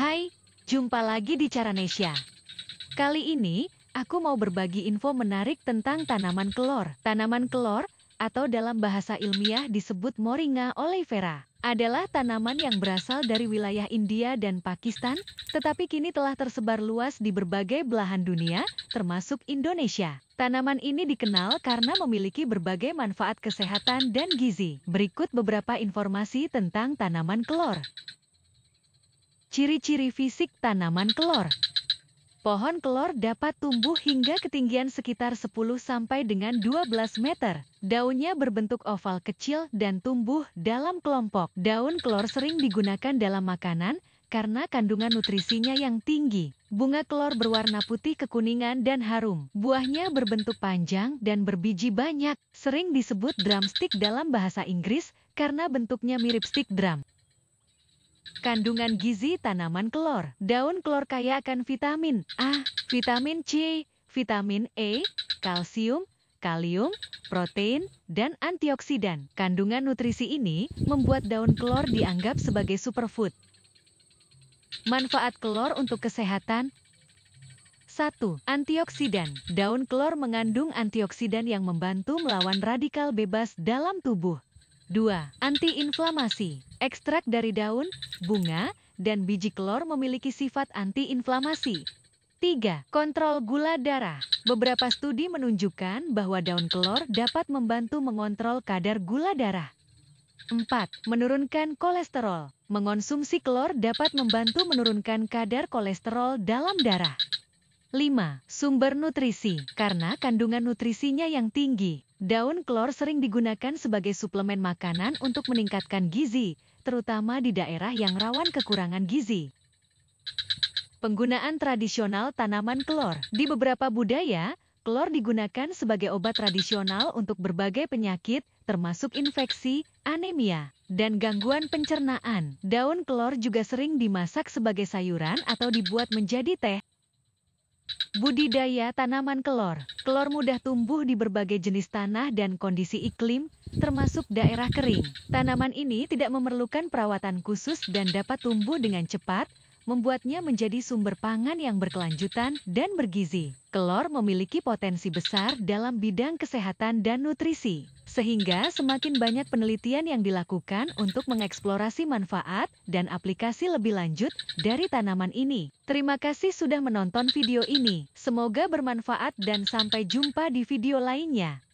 Hai, jumpa lagi di Caranesia. Kali ini, aku mau berbagi info menarik tentang tanaman kelor. Tanaman kelor, atau dalam bahasa ilmiah disebut Moringa oleifera, adalah tanaman yang berasal dari wilayah India dan Pakistan, tetapi kini telah tersebar luas di berbagai belahan dunia, termasuk Indonesia. Tanaman ini dikenal karena memiliki berbagai manfaat kesehatan dan gizi. Berikut beberapa informasi tentang tanaman kelor. Ciri-ciri fisik tanaman kelor Pohon kelor dapat tumbuh hingga ketinggian sekitar 10 sampai dengan 12 meter. Daunnya berbentuk oval kecil dan tumbuh dalam kelompok. Daun kelor sering digunakan dalam makanan karena kandungan nutrisinya yang tinggi. Bunga kelor berwarna putih kekuningan dan harum. Buahnya berbentuk panjang dan berbiji banyak. Sering disebut drumstick dalam bahasa Inggris karena bentuknya mirip stick drum. Kandungan gizi tanaman kelor. Daun kelor kaya akan vitamin A, vitamin C, vitamin E, kalsium, kalium, protein, dan antioksidan. Kandungan nutrisi ini membuat daun kelor dianggap sebagai superfood. Manfaat kelor untuk kesehatan 1. Antioksidan Daun kelor mengandung antioksidan yang membantu melawan radikal bebas dalam tubuh. 2. Antiinflamasi. Ekstrak dari daun, bunga, dan biji kelor memiliki sifat antiinflamasi. 3. Kontrol gula darah. Beberapa studi menunjukkan bahwa daun kelor dapat membantu mengontrol kadar gula darah. 4. Menurunkan kolesterol. Mengonsumsi kelor dapat membantu menurunkan kadar kolesterol dalam darah. 5. Sumber nutrisi. Karena kandungan nutrisinya yang tinggi, daun klor sering digunakan sebagai suplemen makanan untuk meningkatkan gizi, terutama di daerah yang rawan kekurangan gizi. Penggunaan tradisional tanaman klor. Di beberapa budaya, klor digunakan sebagai obat tradisional untuk berbagai penyakit, termasuk infeksi, anemia, dan gangguan pencernaan. Daun klor juga sering dimasak sebagai sayuran atau dibuat menjadi teh, Budidaya tanaman kelor. Kelor mudah tumbuh di berbagai jenis tanah dan kondisi iklim, termasuk daerah kering. Tanaman ini tidak memerlukan perawatan khusus dan dapat tumbuh dengan cepat, membuatnya menjadi sumber pangan yang berkelanjutan dan bergizi. Kelor memiliki potensi besar dalam bidang kesehatan dan nutrisi sehingga semakin banyak penelitian yang dilakukan untuk mengeksplorasi manfaat dan aplikasi lebih lanjut dari tanaman ini. Terima kasih sudah menonton video ini, semoga bermanfaat dan sampai jumpa di video lainnya.